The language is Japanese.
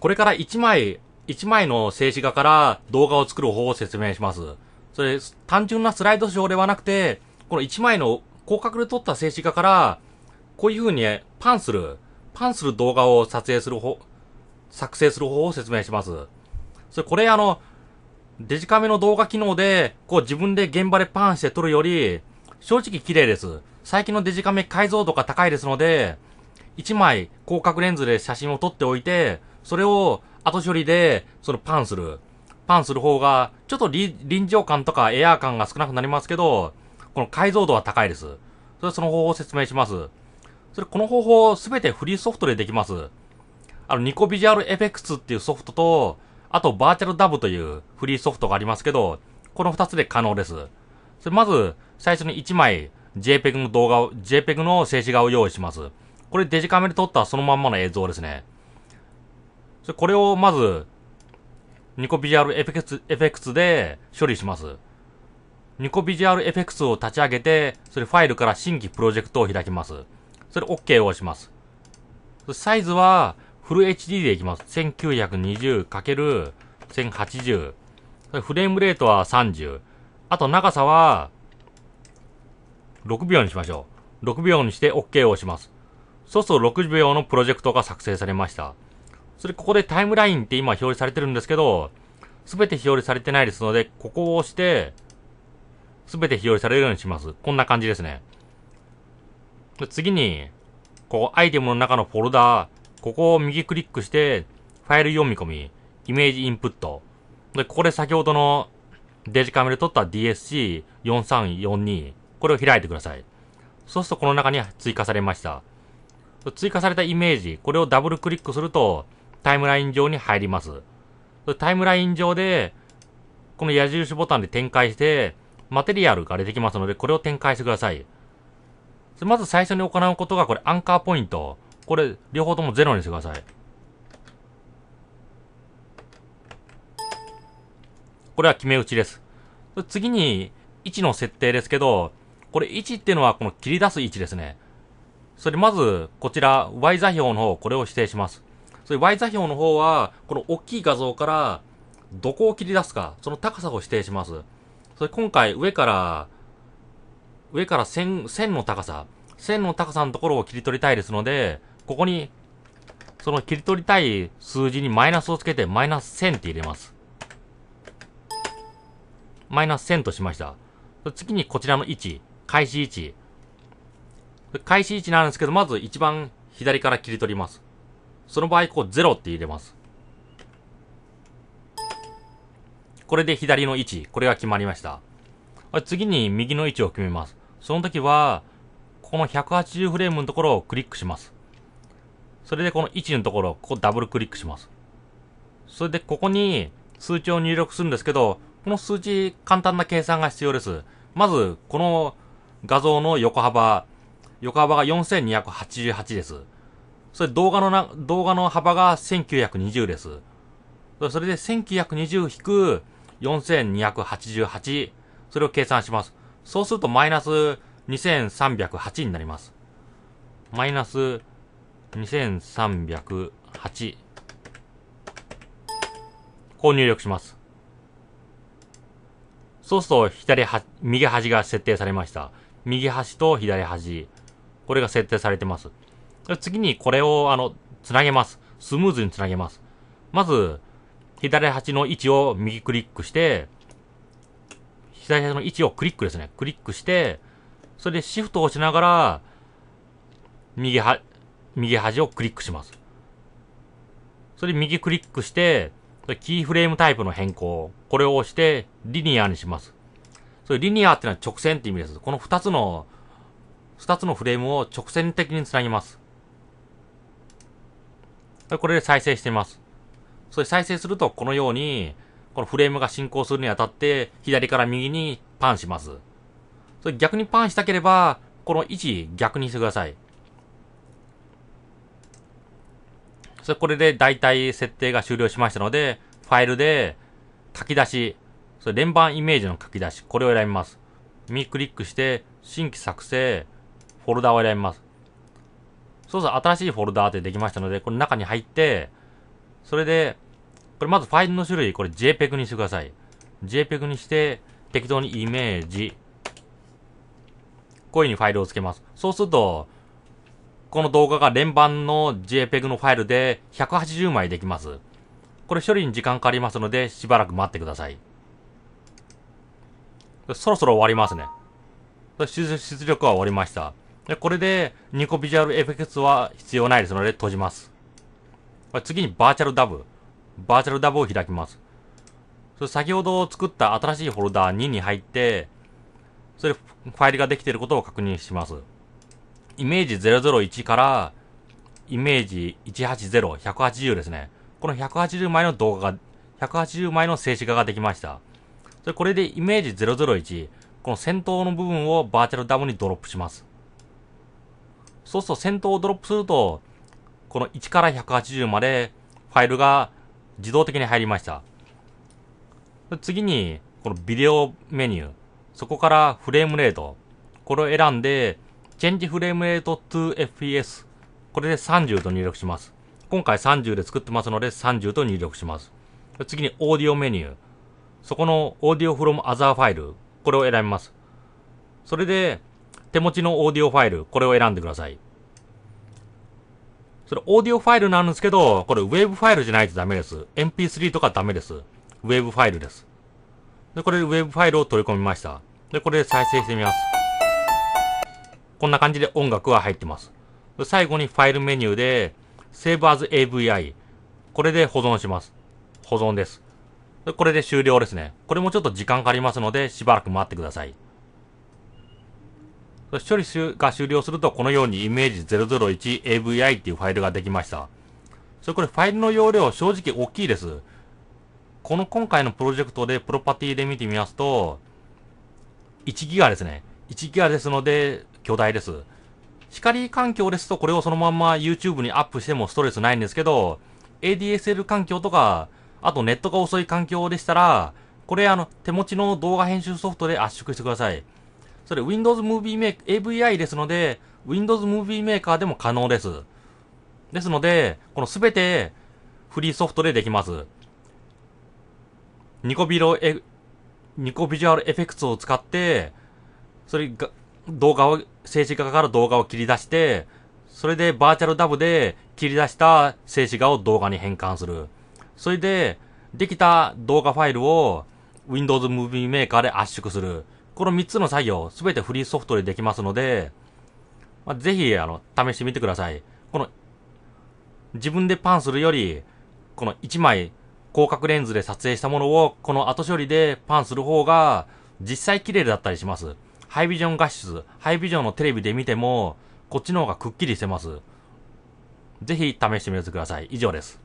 これから1枚、1枚の静止画から動画を作る方法を説明します。それ、単純なスライドショーではなくて、この1枚の広角で撮った静止画から、こういう風にパンする、パンする動画を撮影する方、作成する方法を説明します。それ、これあの、デジカメの動画機能で、こう自分で現場でパンして撮るより、正直綺麗です。最近のデジカメ解像度が高いですので、1枚広角レンズで写真を撮っておいて、それを後処理で、そのパンする。パンする方が、ちょっと臨場感とかエアー感が少なくなりますけど、この解像度は高いです。それその方法を説明します。それ、この方法すべてフリーソフトでできます。あの、ニコビジュアルエフェクツっていうソフトと、あとバーチャルダブというフリーソフトがありますけど、この二つで可能です。それまず、最初に一枚 JPEG の動画を、JPEG の静止画を用意します。これデジカメで撮ったそのまんまの映像ですね。これをまず、ニコビジュアルエフェクツ、エフェクツで処理します。ニコビジュアルエフェクツを立ち上げて、それファイルから新規プロジェクトを開きます。それ OK を押します。サイズはフル HD でいきます。1920×1080。フレームレートは30。あと長さは、6秒にしましょう。6秒にして OK を押します。そうすると6秒のプロジェクトが作成されました。それここでタイムラインって今表示されてるんですけど、すべて表示されてないですので、ここを押して、すべて表示されるようにします。こんな感じですね。で次に、こう、アイテムの中のフォルダー、ここを右クリックして、ファイル読み込み、イメージインプット。で、ここで先ほどのデジカメで撮った DSC4342、これを開いてください。そうするとこの中に追加されました。追加されたイメージ、これをダブルクリックすると、タイムライン上に入ります。タイムライン上で、この矢印ボタンで展開して、マテリアルが出てきますので、これを展開してください。まず最初に行うことが、これ、アンカーポイント。これ、両方ともゼロにしてください。これは決め打ちです。次に、位置の設定ですけど、これ位置っていうのは、この切り出す位置ですね。それまず、こちら、y 座標の方、これを指定します。それ Y 座標の方は、この大きい画像から、どこを切り出すか、その高さを指定します。それ今回、上から、上から線、線の高さ、線の高さのところを切り取りたいですので、ここに、その切り取りたい数字にマイナスをつけて、マイナス1000って入れます。マイナス1000としました。次にこちらの位置、開始位置。開始位置なんですけど、まず一番左から切り取ります。その場合、こう0って入れます。これで左の位置、これが決まりました。次に右の位置を決めます。その時は、この180フレームのところをクリックします。それでこの位置のところ、ここダブルクリックします。それでここに数値を入力するんですけど、この数値簡単な計算が必要です。まず、この画像の横幅、横幅が4288です。それ動画のな、動画の幅が1920です。それで1920引く4288、それを計算します。そうするとマイナス2308になります。マイナス2308。こう入力します。そうすると左は、右端が設定されました。右端と左端。これが設定されてます。次にこれを、あの、つなげます。スムーズにつなげます。まず、左端の位置を右クリックして、左端の位置をクリックですね。クリックして、それでシフトを押しながら、右は、右端をクリックします。それで右クリックして、キーフレームタイプの変更。これを押して、リニアにします。それリニアっていうのは直線って意味です。この二つの、二つのフレームを直線的につなげます。これで再生してます。それ再生すると、このように、このフレームが進行するにあたって、左から右にパンします。それ逆にパンしたければ、この位置逆にしてください。それこれで大体設定が終了しましたので、ファイルで書き出し、それ連番イメージの書き出し、これを選びます。右クリックして、新規作成、フォルダを選びます。そうそう、新しいフォルダーってできましたので、これ中に入って、それで、これまずファイルの種類、これ JPEG にしてください。JPEG にして、適当にイメージ。こういう風にファイルをつけます。そうすると、この動画が連番の JPEG のファイルで180枚できます。これ処理に時間かかりますので、しばらく待ってください。そろそろ終わりますね。出力は終わりました。で、これで2個ビジュアルエフェクスは必要ないですので閉じます。次にバーチャルダブ。バーチャルダブを開きます。それ先ほど作った新しいフォルダー2に入って、それファイルができていることを確認します。イメージ001からイメージ180、180ですね。この180枚の動画が、180枚の静止画ができました。それこれでイメージ001、この先頭の部分をバーチャルダブにドロップします。そうすると先頭をドロップすると、この1から180までファイルが自動的に入りました。次に、このビデオメニュー。そこからフレームレート。これを選んで、Change Frame Rate to FPS。これで30と入力します。今回30で作ってますので30と入力します。次にオーディオメニュー。そこのオーディオフロムアザーファイル。これを選びます。それで、手持ちのオーディオファイル、これを選んでください。それ、オーディオファイルなんですけど、これ、ウェブファイルじゃないとダメです。MP3 とかダメです。ウェブファイルです。で、これ、ウェブファイルを取り込みました。で、これで再生してみます。こんな感じで音楽は入ってます。最後にファイルメニューで、Save as AVI。これで保存します。保存です。で、これで終了ですね。これもちょっと時間かかりますので、しばらく待ってください。処理が終了すると、このようにイメージ 001AVI っていうファイルができました。それこれファイルの容量正直大きいです。この今回のプロジェクトでプロパティで見てみますと、1ギガですね。1ギガですので、巨大です。光環境ですとこれをそのまま YouTube にアップしてもストレスないんですけど、ADSL 環境とか、あとネットが遅い環境でしたら、これあの手持ちの動画編集ソフトで圧縮してください。それ Windows Movie Maker、AVI ですので、Windows Movie Maker でも可能です。ですので、このすべてフリーソフトでできます。ニコビロエ、ニコビジュアルエフェクツを使って、それが、動画を、静止画から動画を切り出して、それでバーチャルダブで切り出した静止画を動画に変換する。それで、できた動画ファイルを Windows Movie Maker で圧縮する。この3つの作業、すべてフリーソフトでできますので、まあ、ぜひ、あの、試してみてください。この、自分でパンするより、この1枚広角レンズで撮影したものを、この後処理でパンする方が、実際綺麗だったりします。ハイビジョン画質、ハイビジョンのテレビで見ても、こっちの方がくっきりしてます。ぜひ試してみてください。以上です。